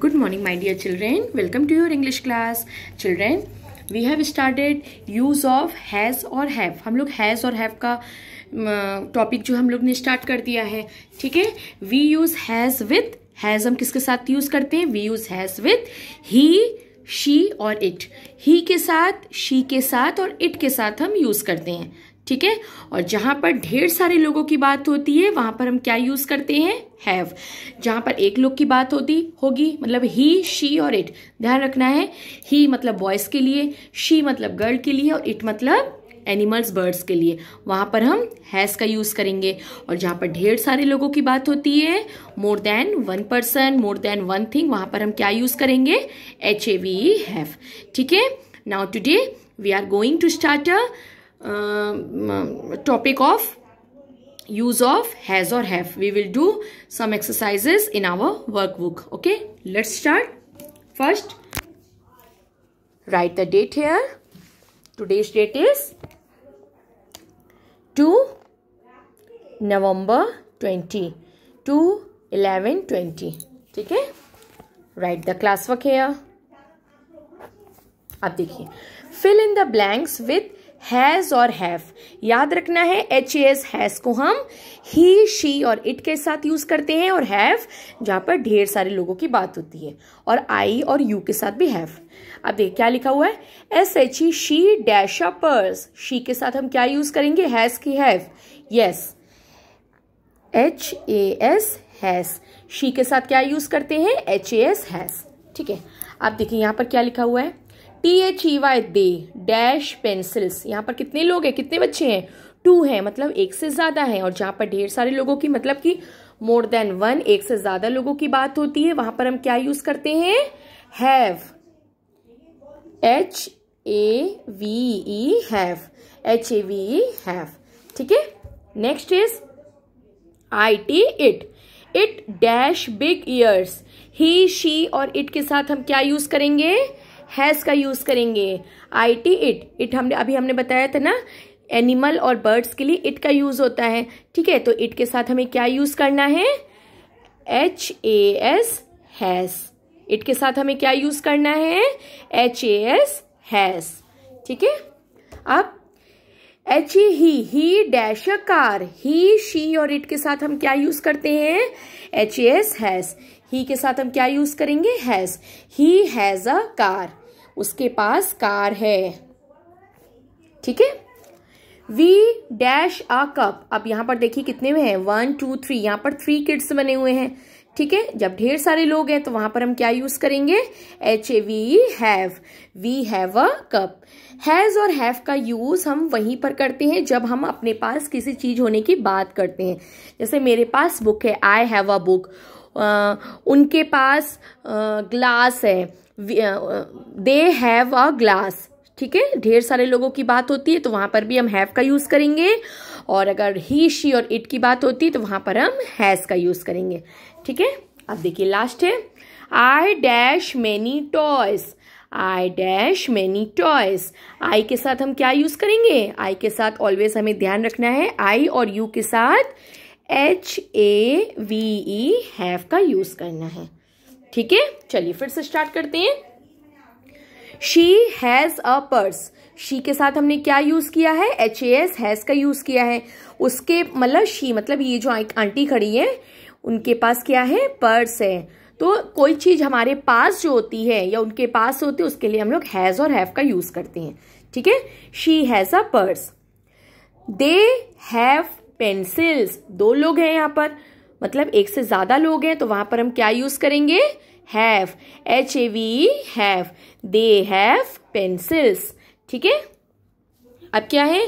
good morning my dear children welcome to your English class children we have started use of has और have हम लोग has और have का topic जो हम लोग ने स्टार्ट कर दिया है ठीक है we use has with has हम किसके साथ यूज़ करते हैं we use has with he she और इट ही के साथ शी के साथ और इट के साथ हम यूज़ करते हैं ठीक है और जहाँ पर ढेर सारे लोगों की बात होती है वहां पर हम क्या यूज़ करते हैं हैव जहाँ पर एक लोग की बात होती होगी मतलब ही शी और इट ध्यान रखना है ही मतलब बॉयज़ के लिए शी मतलब गर्ल के लिए और इट मतलब एनिमल्स बर्ड्स के लिए वहां पर हम हैज़ का यूज़ करेंगे और जहाँ पर ढेर सारे लोगों की बात होती है more than one person more than one thing वहां पर हम क्या यूज़ करेंगे एच ए वी हैव ठीक है now today we are going to start a Uh, topic of use of has or have we will do some exercises in our workbook okay let's start first write the date here today's date is 2 november 20 2 11 20 okay write the the class work here अब देखिए fill has और have याद रखना है H A S has को हम ही she और it के साथ यूज़ करते हैं और हैव जहां पर ढेर सारे लोगों की बात होती है और आई और यू के साथ भी हैव अब देख क्या लिखा हुआ है S H E she dash a purse she के साथ हम क्या यूज़ करेंगे हैज़ की have yes H A S has she के साथ क्या यूज़ करते हैं एच ए एस हैज़ ठीक है आप देखिए यहां पर क्या लिखा हुआ है T H E Y they dash pencils यहाँ पर कितने लोग हैं कितने बच्चे हैं टू हैं मतलब एक से ज़्यादा हैं और जहाँ पर ढेर सारे लोगों की मतलब कि मोर देन वन एक से ज़्यादा लोगों की बात होती है वहां पर हम क्या यूज़ करते हैं have H A V E have H A V E have ठीक है next is I T it it dash big ears he she और इट के साथ हम क्या यूज करेंगे हैज़ का यूज़ करेंगे आई टी इट इट हमने अभी हमने बताया था ना एनिमल और बर्ड्स के लिए इट का यूज़ होता है ठीक है तो इट के साथ हमें क्या यूज़ करना है H A S has it के साथ हमें क्या यूज़ करना है एच ए एस हैज़ ठीक है अब H A he he dash a car he she और इट के साथ हम क्या यूज़ करते हैं H A S has he के साथ हम क्या यूज़ करेंगे has he has a car उसके पास कार है ठीक है वी डैश आ कप अब यहां पर देखिए कितने में हैं वन टू थ्री यहाँ पर थ्री किड्स बने हुए हैं ठीक है जब ढेर सारे लोग हैं तो वहां पर हम क्या यूज करेंगे H A V have we have a cup has और हैव का यूज हम वहीं पर करते हैं जब हम अपने पास किसी चीज होने की बात करते हैं जैसे मेरे पास बुक है आई हैव अ बुक उनके पास ग्लास है दे हैव अ ग्लास ठीक है ढेर सारे लोगों की बात होती है तो वहां पर भी हम हैव का यूज़ करेंगे और अगर ही शी और इट की बात होती है तो वहां पर हम हैज़ का यूज़ करेंगे ठीक है अब देखिए लास्ट है I dash many toys I dash many toys I के साथ हम क्या यूज़ करेंगे आई के साथ ऑलवेज हमें ध्यान रखना है आई और यू के साथ H A V E have का यूज करना है ठीक है चलिए फिर से स्टार्ट करते हैं she has a purse she के साथ हमने क्या यूज़ किया है एच ए एस हैज़ का यूज़ किया है उसके मतलब शी मतलब ये जो आंटी खड़ी है उनके पास क्या है पर्स है तो कोई चीज़ हमारे पास जो होती है या उनके पास होती है उसके लिए हम लोग हैज़ और हैव का यूज़ करते हैं ठीक है she has a purse they have pencils दो लोग हैं यहाँ पर मतलब एक से ज्यादा लोग हैं तो वहां पर हम क्या यूज करेंगे have H A V have they have pencils ठीक है अब क्या है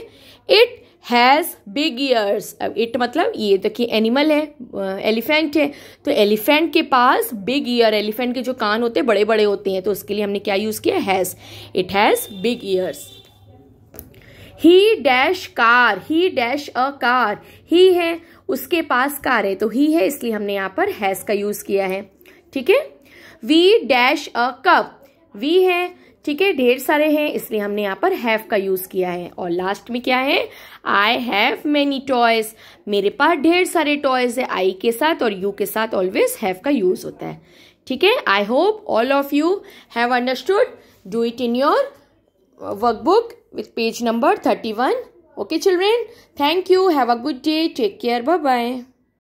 इट हैज़ बिग ईयर्स अब इट मतलब ये देखिए तो एनिमल है एलिफेंट है तो एलिफेंट के पास बिग ईयर एलिफेंट के जो कान होते हैं बड़े बड़े होते हैं तो उसके लिए हमने क्या यूज़ किया has it has big ears he dash car he dash a car he है उसके पास कार है तो ही है इसलिए हमने यहाँ पर हैज का यूज किया है ठीक है we dash a cup we है ठीक है ढेर सारे हैं इसलिए हमने यहाँ पर हैव का यूज किया है और लास्ट में क्या है आई हैव मैनी टॉयज मेरे पास ढेर सारे टॉयज है आई के साथ और यू के साथ ऑलवेज हैव का यूज होता है ठीक है I hope all of you have understood do it in your workbook with page number 31 okay children thank you have a good day take care bye bye